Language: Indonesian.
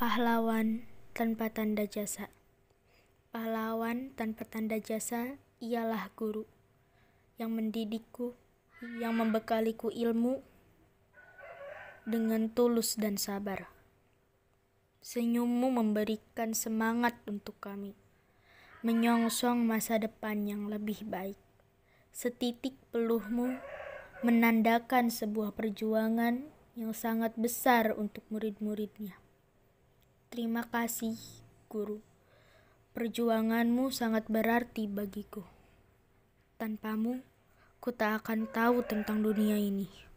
Pahlawan tanpa tanda jasa. Pahlawan tanpa tanda jasa ialah guru yang mendidikku, yang membekaliku ilmu dengan tulus dan sabar. Senyummu memberikan semangat untuk kami, menyongsong masa depan yang lebih baik. Setitik peluhmu menandakan sebuah perjuangan yang sangat besar untuk murid-muridnya. Terima kasih, guru. Perjuanganmu sangat berarti bagiku. Tanpamu, ku tak akan tahu tentang dunia ini.